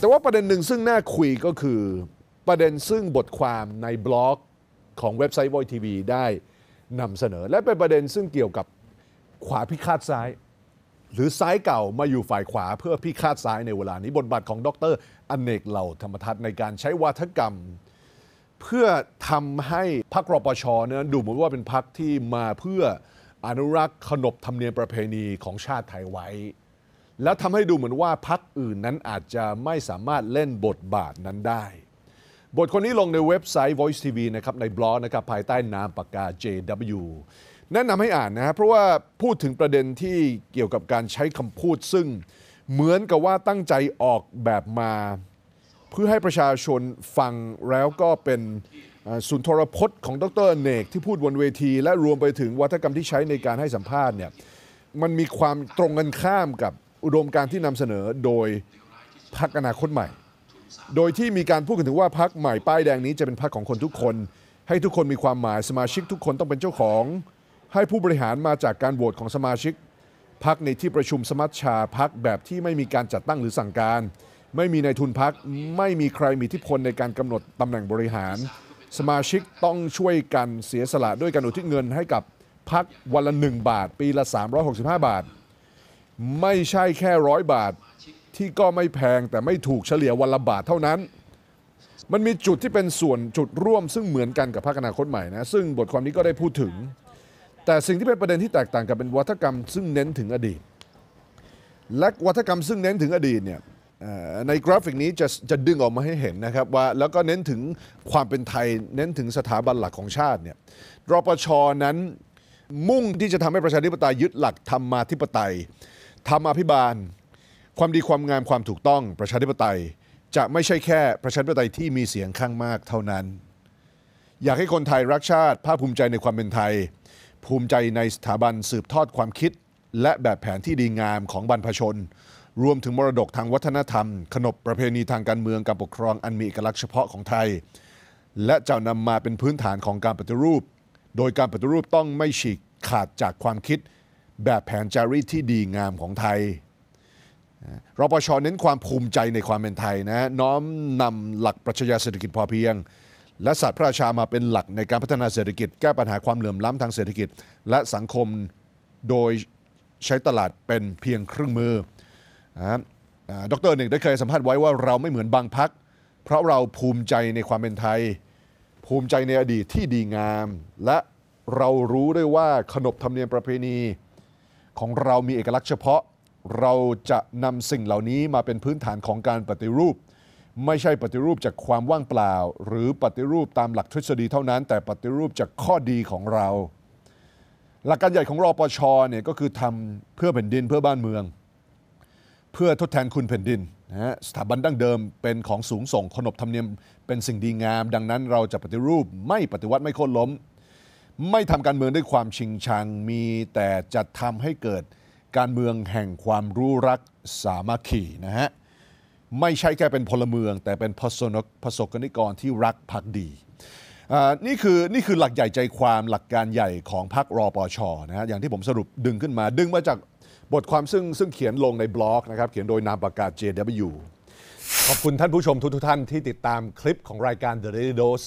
แต่ว่าประเด็นหนึ่งซึ่งน่าคุยก็คือประเด็นซึ่งบทความในบล็อกของเว็บไซต์ v o i c e TV ได้นำเสนอ และเป็นประเด็นซึ่งเกี่ยวกับขวาพิฆาตซ้าย หรือซ้ายเก่ามาอยู่ฝ่ายขวาเพื่อพิฆาตซ้ายในเวลานี้บทบาทของดรอเนกเหล่าธรรมทัศน์ในการใช้วาทกรรม เพื่อทำให้พรรครปชเนี่ยดูเหมือนว่าเป็นพรรคที่มาเพื่ออนุรักษ์ขนบธรรมเนียมประเพณีของชาติไทยไว้แล้วทำให้ดูเหมือนว่าพักอื่นนั้นอาจจะไม่สามารถเล่นบทบาทนั้นได้ บทคนนี้ลงในเว็บไซต์ Voice TV นะครับในบล็อกนะครับภายใต้นามปากกา JW แนะนำให้อ่านนะฮะเพราะว่าพูดถึงประเด็นที่เกี่ยวกับการใช้คำพูด ซึ่งเหมือนกับว่าตั้งใจออกแบบมา เพื่อให้ประชาชนฟังแล้วก็เป็นสุนทรพจน์ของดรเนก ที่พูดบนเวที และรวมไปถึงวัฒกรรมที่ใช้ในการให้สัมภาษณ์เนี่ยมันมีความตรงกันข้ามกับอุดมการที่นำเสนอโดยพักอนาคตใหม่ โดยที่มีการพูดกันถึงว่าพักใหม่ป้ายแดงนี้จะเป็นพักของคนทุกคน ให้ทุกคนมีความหมาย สมาชิกทุกคนต้องเป็นเจ้าของ ให้ผู้บริหารมาจากการโหวตของสมาชิกพักในที่ประชุมสมัชชาพักแบบที่ไม่มีการจัดตั้งหรือสั่งการ ไม่มีนายทุนพักไม่มีใครมีทิพลในการกำหนดตำแหน่งบริหาร สมาชิกต้องช่วยกันเสียสละด้วยการอุทิศเงินให้กับพักวันละหนึ่งบาท ปีละ365 บาทไม่ใช่แค่ร้อยบาทที่ก็ไม่แพงแต่ไม่ถูกเฉลี่ยวันละบาทเท่านั้น มันมีจุดที่เป็นส่วนจุดร่วม ซึ่งเหมือนกันกับพาคอนาคตใหม่นะซึ่งบทความนี้ก็ได้พูดถึง แต่สิ่งที่เป็นประเด็นที่แตกต่างกับเป็นวัฒกรรมซึ่งเน้นถึงอดีตและวัฒกรรมซึ่งเน้นถึงอดีตเนี่ยในกราฟิกนี้จะจะดึงออกมาให้เห็นนะครับว่าแล้วก็เน้นถึงความเป็นไทยเน้นถึงสถาบันหลักของชาติเนี่ยรปชนั้น มุ่งที่จะทำให้ประชาธิปไตยยึดหลักธรรมาธิปไตยธรรมอภิบาล ความดีความงามความถูกต้องประชาธิปไตยจะไม่ใช่แค่ประชาธิปไตยที่มีเสียงข้างมากเท่านั้น อยากให้คนไทยรักชาติภาคภูมิใจในความเป็นไทย ภูมิใจในสถาบันสืบทอดความคิด และแบบแผนที่ดีงามของบรรพชน รวมถึงมรดกทางวัฒนธรรม ขนบประเพณีทางการเมืองการปกครองอันมีเอกลักษณ์เฉพาะของไทย และจะนำมาเป็นพื้นฐานของการปฏิรูป โดยการปฏิรูปต้องไม่ฉีกขาดจากความคิดแบบแผนจารีตที่ดีงามของไทยรปชเน้นความภูมิใจในความเป็นไทยนะน้อมนำหลักปรัชญาเศรษฐกิจพอเพียง และศาสตร์พระราชามาเป็นหลักในการพัฒนาเศรษฐกิจแก้ปัญหาความเหลื่อมล้ำทางเศรษฐกิจ และสังคมโดยใช้ตลาดเป็นเพียงเครื่องมือนะดออกเตร์หนึ่งได้เคยสัมภาษณ์ไว้ว่าเราไม่เหมือนบางพัก เพราะเราภูมิใจในความเป็นไทย ภูมิใจในอดีตที่ดีงาม และเรารู้ด้วยว่าขนบธรรมเนียมประเพณีของเรามีเอกลักษณ์เฉพาะ เราจะนำสิ่งเหล่านี้มาเป็นพื้นฐานของการปฏิรูป ไม่ใช่ปฏิรูปจากความว่างเปล่า หรือปฏิรูปตามหลักทฤษฎีเท่านั้น แต่ปฏิรูปจากข้อดีของเรา หลักการใหญ่ของรอปช เนี่ยก็คือทำเพื่อแผ่นดินเพื่อบ้านเมือง เพื่อทดแทนคุณแผ่นดินนะสถาบันดั้งเดิม เป็นของสูงส่งขนบธรรมเนียมเป็นสิ่งดีงาม ดังนั้นเราจะปฏิรูปไม่ปฏิวัติไม่โค่นล้มไม่ทำการเมืองด้วยความชิงชัง มีแต่จะทำให้เกิดการเมืองแห่งความรู้รักสามัคคีนะฮะ ไม่ใช่แค่เป็นพลเมือง แต่เป็นพสนกพสกนิกรที่รักพักดีนี่คือนี่คือหลักใหญ่ใจความหลักการใหญ่ของพรรครอปชนะฮะอย่างที่ผมสรุปดึงขึ้นมา ดึงมาจากบทความซึ่งซึ่งเขียนลงในบล็อกนะครับเขียนโดยนามปากกา JW ขอบคุณท่านผู้ชมทุกทุกท่านที่ติดตามคลิปของรายการ The Daily Dose